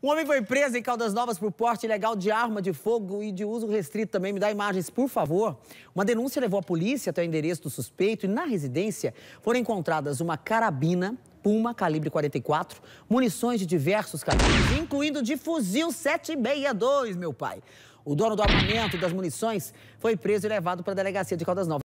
Um homem foi preso em Caldas Novas por porte ilegal de arma de fogo e de uso restrito também. Me dá imagens, por favor. Uma denúncia levou a polícia até o endereço do suspeito e na residência foram encontradas uma carabina Puma calibre 44, munições de diversos calibres, incluindo de fuzil 762, meu pai. O dono do armamento e das munições foi preso e levado para a delegacia de Caldas Novas.